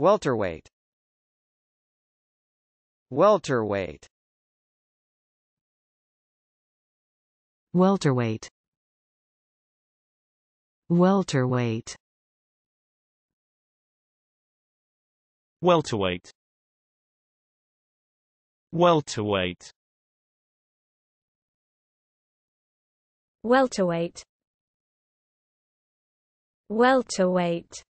Welterweight Welterweight Welterweight Welterweight Welterweight Welterweight Welterweight Welterweight